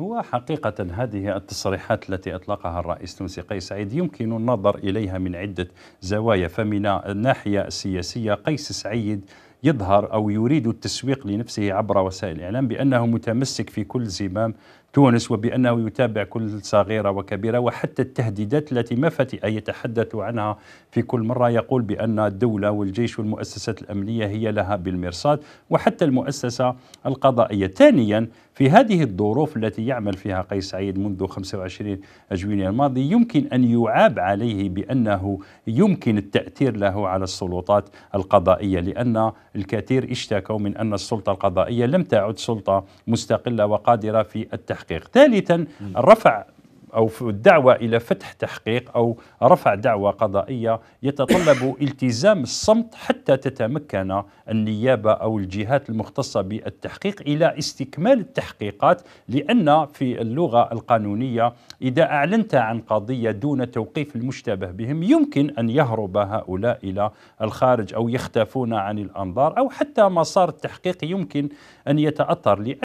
هو حقيقة هذه التصريحات التي أطلقها الرئيس التونسي قيس سعيد يمكن النظر إليها من عدة زوايا فمن الناحية السياسية قيس سعيد يظهر أو يريد التسويق لنفسه عبر وسائل الإعلام بأنه متمسك في كل زمام تونس وبأنه يتابع كل صغيرة وكبيرة وحتى التهديدات التي ما فتئ يتحدث عنها في كل مرة يقول بأن الدولة والجيش والمؤسسات الأمنية هي لها بالمرصاد وحتى المؤسسة القضائية ثانيا في هذه الظروف التي يعمل فيها قيس سعيد منذ 25 أجوينية الماضي يمكن أن يعاب عليه بأنه يمكن التأثير له على السلطات القضائية لأن الكثير اشتكوا من أن السلطة القضائية لم تعد سلطة مستقلة وقادرة في التحقيق ثالثا رفع أو في الدعوة إلى فتح تحقيق أو رفع دعوة قضائية يتطلب التزام الصمت حتى تتمكن النيابة أو الجهات المختصة بالتحقيق إلى استكمال التحقيقات لأن في اللغة القانونية إذا أعلنت عن قضية دون توقيف المشتبه بهم يمكن أن يهرب هؤلاء إلى الخارج أو يختفون عن الأنظار أو حتى مسار التحقيق يمكن أن يتأثر لأن